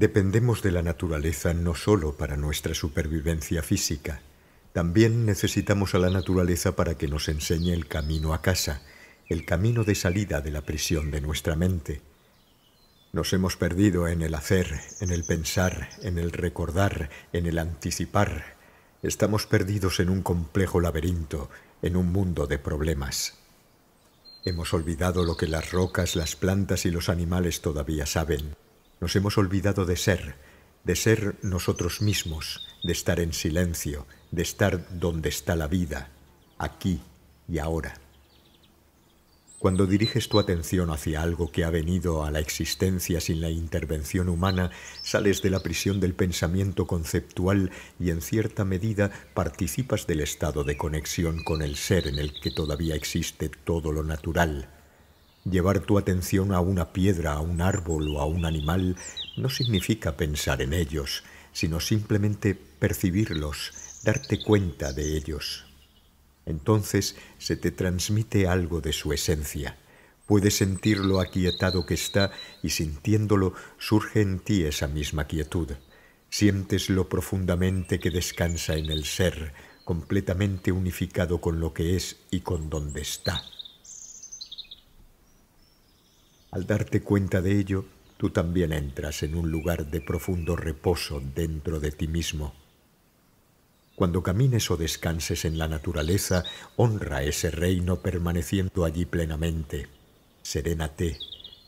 Dependemos de la naturaleza no solo para nuestra supervivencia física, también necesitamos a la naturaleza para que nos enseñe el camino a casa, el camino de salida de la prisión de nuestra mente. Nos hemos perdido en el hacer, en el pensar, en el recordar, en el anticipar. Estamos perdidos en un complejo laberinto, en un mundo de problemas. Hemos olvidado lo que las rocas, las plantas y los animales todavía saben. Nos hemos olvidado de ser, de ser nosotros mismos, de estar en silencio, de estar donde está la vida, aquí y ahora. Cuando diriges tu atención hacia algo que ha venido a la existencia sin la intervención humana, sales de la prisión del pensamiento conceptual y en cierta medida participas del estado de conexión con el ser en el que todavía existe todo lo natural, Llevar tu atención a una piedra, a un árbol o a un animal no significa pensar en ellos, sino simplemente percibirlos, darte cuenta de ellos. Entonces se te transmite algo de su esencia. Puedes sentir lo aquietado que está y sintiéndolo surge en ti esa misma quietud. Sientes lo profundamente que descansa en el ser, completamente unificado con lo que es y con donde está. Al darte cuenta de ello, tú también entras en un lugar de profundo reposo dentro de ti mismo. Cuando camines o descanses en la naturaleza, honra ese reino permaneciendo allí plenamente. Serénate,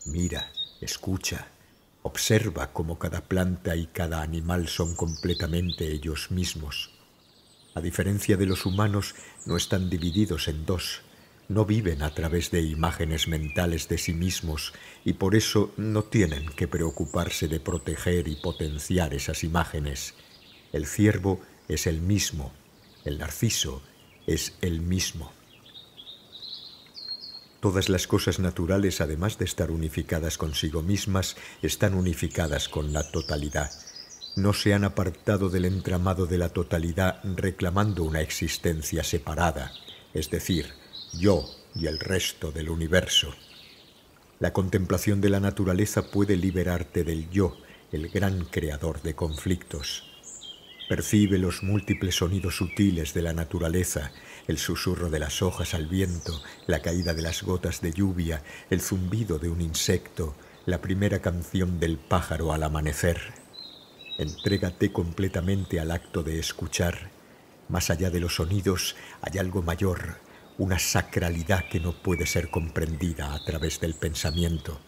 mira, escucha, observa cómo cada planta y cada animal son completamente ellos mismos. A diferencia de los humanos, no están divididos en dos, no viven a través de imágenes mentales de sí mismos y por eso no tienen que preocuparse de proteger y potenciar esas imágenes. El ciervo es el mismo, el narciso es el mismo. Todas las cosas naturales, además de estar unificadas consigo mismas, están unificadas con la totalidad. No se han apartado del entramado de la totalidad reclamando una existencia separada, es decir, yo y el resto del universo. La contemplación de la naturaleza puede liberarte del yo, el gran creador de conflictos. Percibe los múltiples sonidos sutiles de la naturaleza, el susurro de las hojas al viento, la caída de las gotas de lluvia, el zumbido de un insecto, la primera canción del pájaro al amanecer. Entrégate completamente al acto de escuchar. Más allá de los sonidos hay algo mayor, una sacralidad que no puede ser comprendida a través del pensamiento.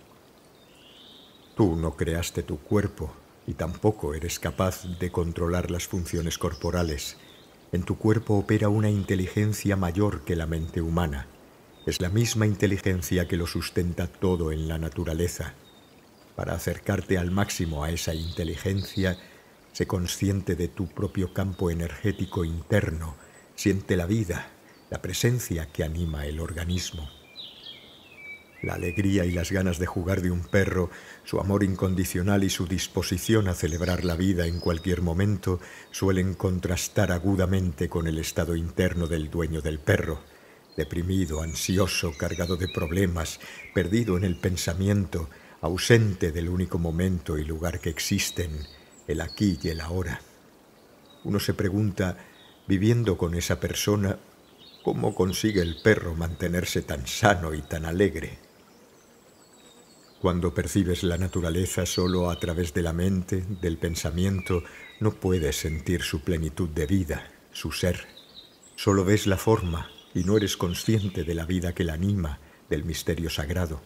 Tú no creaste tu cuerpo y tampoco eres capaz de controlar las funciones corporales. En tu cuerpo opera una inteligencia mayor que la mente humana. Es la misma inteligencia que lo sustenta todo en la naturaleza. Para acercarte al máximo a esa inteligencia, sé consciente de tu propio campo energético interno, siente la vida, la presencia que anima el organismo. La alegría y las ganas de jugar de un perro, su amor incondicional y su disposición a celebrar la vida en cualquier momento suelen contrastar agudamente con el estado interno del dueño del perro, deprimido, ansioso, cargado de problemas, perdido en el pensamiento, ausente del único momento y lugar que existen, el aquí y el ahora. Uno se pregunta, viviendo con esa persona, ¿Cómo consigue el perro mantenerse tan sano y tan alegre? Cuando percibes la naturaleza solo a través de la mente, del pensamiento, no puedes sentir su plenitud de vida, su ser. Solo ves la forma y no eres consciente de la vida que la anima, del misterio sagrado.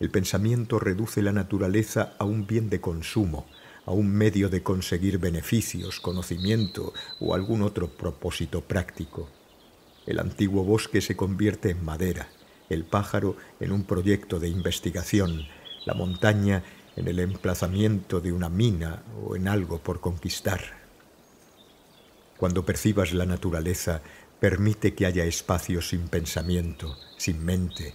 El pensamiento reduce la naturaleza a un bien de consumo, a un medio de conseguir beneficios, conocimiento o algún otro propósito práctico. El antiguo bosque se convierte en madera, el pájaro en un proyecto de investigación, la montaña en el emplazamiento de una mina o en algo por conquistar. Cuando percibas la naturaleza, permite que haya espacio sin pensamiento, sin mente.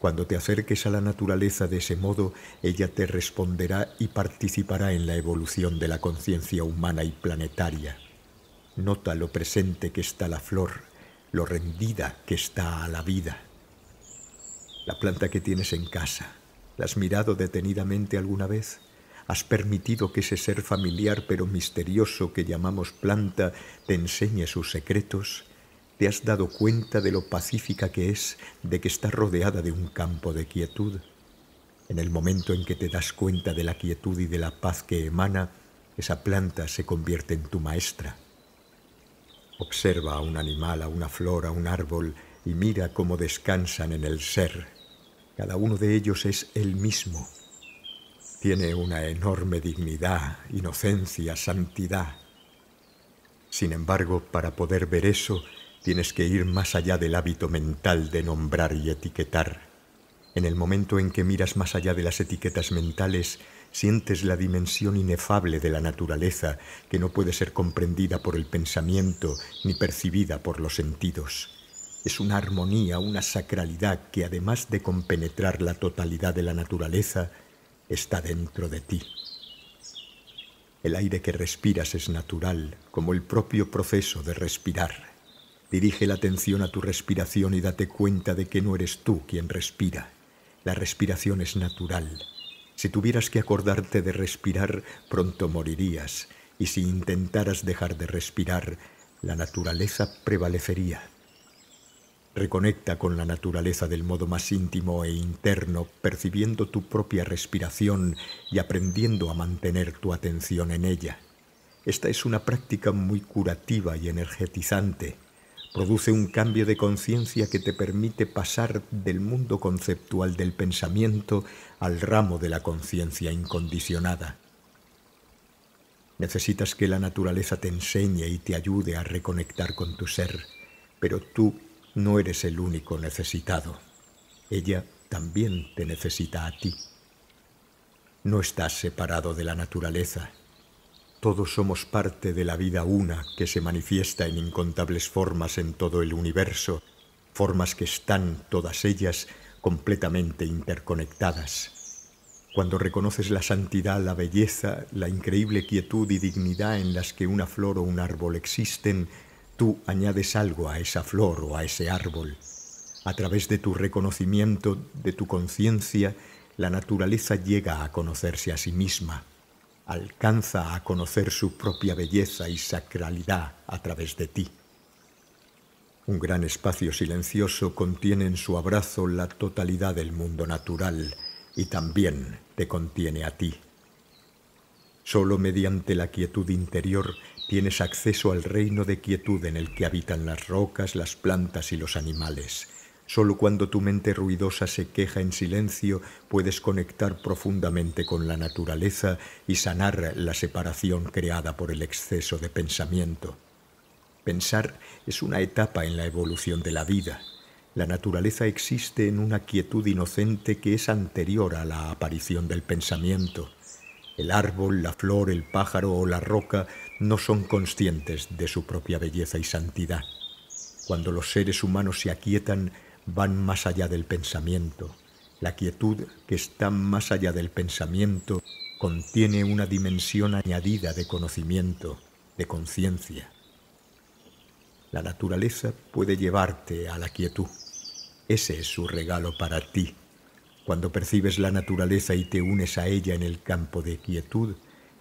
Cuando te acerques a la naturaleza de ese modo, ella te responderá y participará en la evolución de la conciencia humana y planetaria. Nota lo presente que está la flor, lo rendida que está a la vida. La planta que tienes en casa, ¿la has mirado detenidamente alguna vez? ¿Has permitido que ese ser familiar pero misterioso que llamamos planta te enseñe sus secretos? ¿Te has dado cuenta de lo pacífica que es, de que está rodeada de un campo de quietud? En el momento en que te das cuenta de la quietud y de la paz que emana, esa planta se convierte en tu maestra Observa a un animal, a una flor, a un árbol y mira cómo descansan en el ser. Cada uno de ellos es el mismo. Tiene una enorme dignidad, inocencia, santidad. Sin embargo, para poder ver eso, tienes que ir más allá del hábito mental de nombrar y etiquetar. En el momento en que miras más allá de las etiquetas mentales, sientes la dimensión inefable de la naturaleza que no puede ser comprendida por el pensamiento ni percibida por los sentidos. Es una armonía, una sacralidad que además de compenetrar la totalidad de la naturaleza, está dentro de ti. El aire que respiras es natural, como el propio proceso de respirar. Dirige la atención a tu respiración y date cuenta de que no eres tú quien respira. La respiración es natural, si tuvieras que acordarte de respirar, pronto morirías, y si intentaras dejar de respirar, la naturaleza prevalecería. Reconecta con la naturaleza del modo más íntimo e interno, percibiendo tu propia respiración y aprendiendo a mantener tu atención en ella. Esta es una práctica muy curativa y energetizante produce un cambio de conciencia que te permite pasar del mundo conceptual del pensamiento al ramo de la conciencia incondicionada. Necesitas que la naturaleza te enseñe y te ayude a reconectar con tu ser, pero tú no eres el único necesitado. Ella también te necesita a ti. No estás separado de la naturaleza. Todos somos parte de la vida una que se manifiesta en incontables formas en todo el universo, formas que están, todas ellas, completamente interconectadas. Cuando reconoces la santidad, la belleza, la increíble quietud y dignidad en las que una flor o un árbol existen, tú añades algo a esa flor o a ese árbol. A través de tu reconocimiento, de tu conciencia, la naturaleza llega a conocerse a sí misma alcanza a conocer su propia belleza y sacralidad a través de ti. Un gran espacio silencioso contiene en su abrazo la totalidad del mundo natural y también te contiene a ti. Solo mediante la quietud interior tienes acceso al reino de quietud en el que habitan las rocas, las plantas y los animales, Solo cuando tu mente ruidosa se queja en silencio puedes conectar profundamente con la naturaleza y sanar la separación creada por el exceso de pensamiento. Pensar es una etapa en la evolución de la vida. La naturaleza existe en una quietud inocente que es anterior a la aparición del pensamiento. El árbol, la flor, el pájaro o la roca no son conscientes de su propia belleza y santidad. Cuando los seres humanos se aquietan, van más allá del pensamiento. La quietud que está más allá del pensamiento contiene una dimensión añadida de conocimiento, de conciencia. La naturaleza puede llevarte a la quietud. Ese es su regalo para ti. Cuando percibes la naturaleza y te unes a ella en el campo de quietud,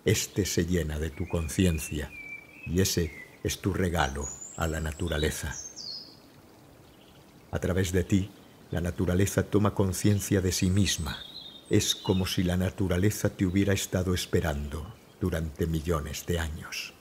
éste se llena de tu conciencia y ese es tu regalo a la naturaleza. A través de ti, la naturaleza toma conciencia de sí misma. Es como si la naturaleza te hubiera estado esperando durante millones de años.